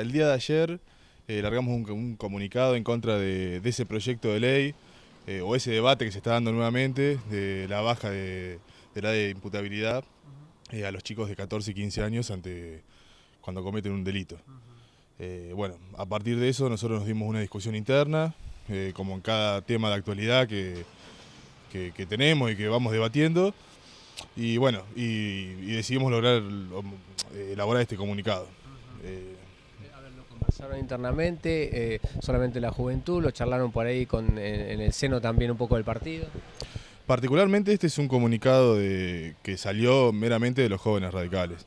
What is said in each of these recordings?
El día de ayer eh, largamos un, comunicado en contra de, ese proyecto de ley eh, o ese debate que se está dando nuevamente de la baja de, la de imputabilidad eh, a los chicos de 14 y 15 años ante cuando cometen un delito. bueno, a partir de eso nosotros nos dimos una discusión interna, como en cada tema de actualidad que, tenemos y que vamos debatiendo, y bueno, y, decidimos lograr elaborar este comunicado internamente, eh, solamente la juventud, lo charlaron por ahí con, en, el seno también un poco del partido. Particularmente este es un comunicado de, que salió meramente de los jóvenes radicales.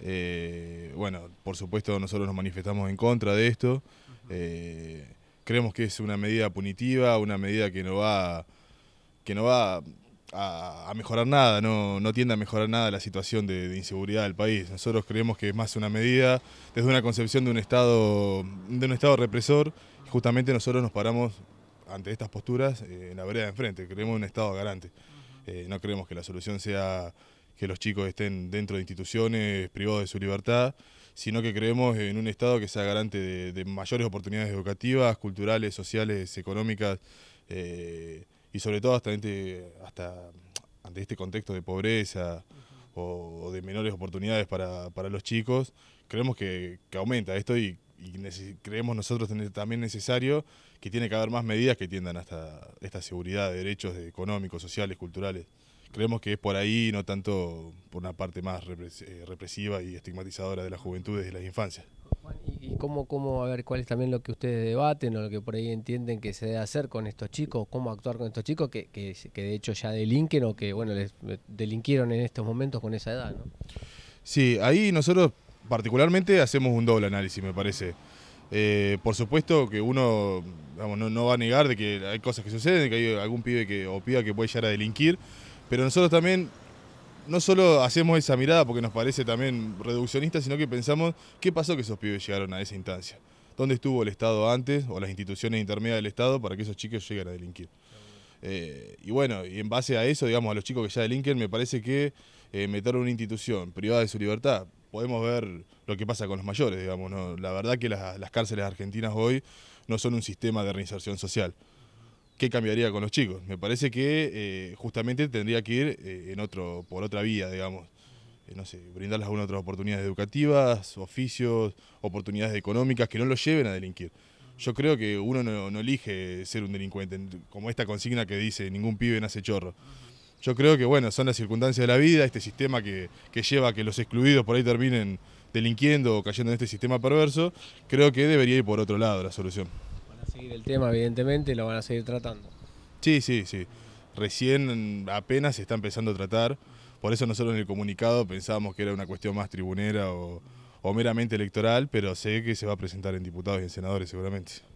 Eh, bueno, por supuesto nosotros nos manifestamos en contra de esto. Eh, creemos que es una medida punitiva, una medida que no va, que no va a, mejorar nada, no, no tiende a mejorar nada la situación de, inseguridad del país. Nosotros creemos que es más una medida desde una concepción de un Estado, de un estado represor, justamente nosotros nos paramos ante estas posturas eh, en la vereda de enfrente, creemos en un Estado garante. Eh, no creemos que la solución sea que los chicos estén dentro de instituciones privados de su libertad, sino que creemos en un Estado que sea garante de, mayores oportunidades educativas, culturales, sociales, económicas. Eh, y sobre todo este, hasta, ante este contexto de pobreza o, de menores oportunidades para, los chicos, creemos que, aumenta esto y, creemos nosotros también necesario que tiene que haber más medidas que tiendan hasta esta seguridad de derechos económicos, sociales, culturales. Creemos que es por ahí, no tanto por una parte más eh, represiva y estigmatizadora de la juventud desde las infancias. ¿Y cómo, a ver, cuál es también lo que ustedes debaten o lo que por ahí entienden que se debe hacer con estos chicos, cómo actuar con estos chicos que, de hecho ya delinquen o que, bueno, les eh, delinquieron en estos momentos con esa edad, ¿no? Sí, ahí nosotros particularmente hacemos un doble análisis, me parece. Eh, por supuesto que uno no, va a negar de que hay cosas que suceden, que hay algún pibe que, o piba que puede llegar a delinquir, pero nosotros también no solo hacemos esa mirada porque nos parece también reduccionista, sino que pensamos qué pasó que esos pibes llegaron a esa instancia. ¿Dónde estuvo el Estado antes o las instituciones intermedias del Estado para que esos chicos lleguen a delinquir? Eh, y bueno, y en base a eso, digamos, a los chicos que ya delinquen, me parece que eh, meter una institución privada de su libertad, podemos ver lo que pasa con los mayores, digamos, La verdad que las cárceles argentinas hoy no son un sistema de reinserción social qué cambiaría con los chicos. Me parece que eh, justamente tendría que ir eh, en otro, por otra vía, digamos. Eh, no sé, brindarles algunas otras oportunidades educativas, oficios, oportunidades económicas que no los lleven a delinquir. Yo creo que uno no, elige ser un delincuente, como esta consigna que dice, ningún pibe nace chorro. Yo creo que, bueno, son las circunstancias de la vida, este sistema que, que lleva a que los excluidos por ahí terminen delinquiendo o cayendo en este sistema perverso, creo que debería ir por otro lado la solución el tema, evidentemente, lo van a seguir tratando. Sí, sí, sí. Recién apenas se está empezando a tratar. Por eso nosotros en el comunicado pensábamos que era una cuestión más tribunera o, o meramente electoral, pero sé que se va a presentar en diputados y en senadores seguramente.